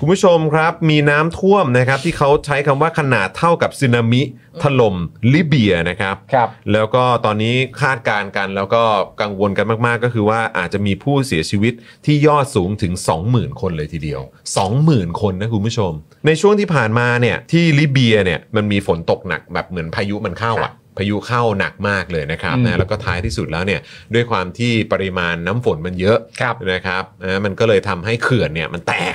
คุณผู้ชมครับ มีน้ำท่วมนะครับที่เขาใช้คำว่าขนาดเท่ากับสึนามิ ถล่มลิเบียนะครับครับ แล้วก็ตอนนี้คาดการณ์กันแล้วก็กังวลกันมากๆ ก็คือว่าอาจจะมีผู้เสียชีวิตที่ยอดสูงถึง 20,000 คนเลยทีเดียว 20,000 คนนะคุณผู้ชม ในช่วงที่ผ่านมาเนี่ยที่ลิเบียเนี่ยมันมีฝนตกหนักแบบเหมือนพายุมันเข้าอ่ะพายุเข้าหนักมากเลยนะครับนะแล้วก็ท้ายที่สุดแล้วเนี่ย ด้วยความที่ปริมาณน้ำฝนมันเยอะนะครับนะมันก็เลยทำให้เขื่อนเนี่ยมันแตก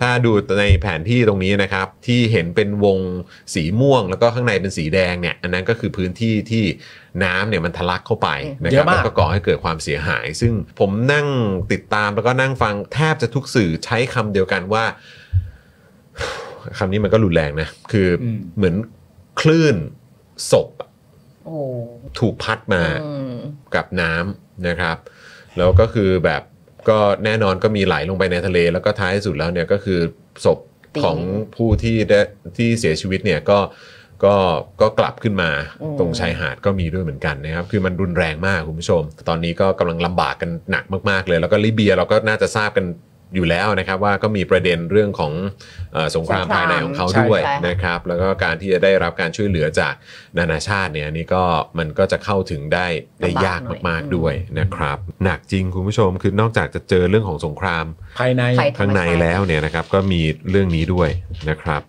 ถ้าดูในแผนที่ตรงนี้นะครับ ที่เห็นเป็นวงสีม่วงแล้วก็ข้างในเป็นสีแดงเนี่ย อันนั้นก็คือพื้นที่ที่น้ำเนี่ยมันทะลักเข้าไปนะครับแล้วก็ก่อให้เกิดความเสียหาย ซึ่งผมนั่งติดตามแล้วก็นั่งฟังแทบจะทุกสื่อใช้คำเดียวกันว่าคำนี้มันก็รุนแรงนะ คือเหมือนคลื่นศพถูกพัดมากับน้ำนะครับ แล้วก็คือแบบก็แน่นอนก็มีไหลลงไปในทะเล แล้วก็ท้ายสุดแล้วเนี่ยก็คือศพของผู้ที่ได้ที่เสียชีวิตเนี่ยก็ก็ก็กลับขึ้นมาตรงชายหาดก็มีด้วยเหมือนกันนะครับคือมันรุนแรงมากคุณผู้ชม ตอนนี้ก็กำลังลำบากกันหนักมาก ๆ เลย แล้วก็ลิเบียเราก็น่าจะทราบกันอยู่แล้วนะครับว่าก็มีประเด็นเรื่องของอสงครามภายในของเขาด้วยนะครับ แล้วก็การที่จะได้รับการช่วยเหลือจากนานาชาติเนี่ยนี่ก็มันก็จะเข้าถึงได้ได้ยากมากๆด้วยนะครับ หนักจริงคุณผู้ชมคือนอกจากจะเจอเรื่องของสงครามภายในข้างในแล้วเนี่ยนะครับก็มีเรื่องนี้ด้วยนะครับ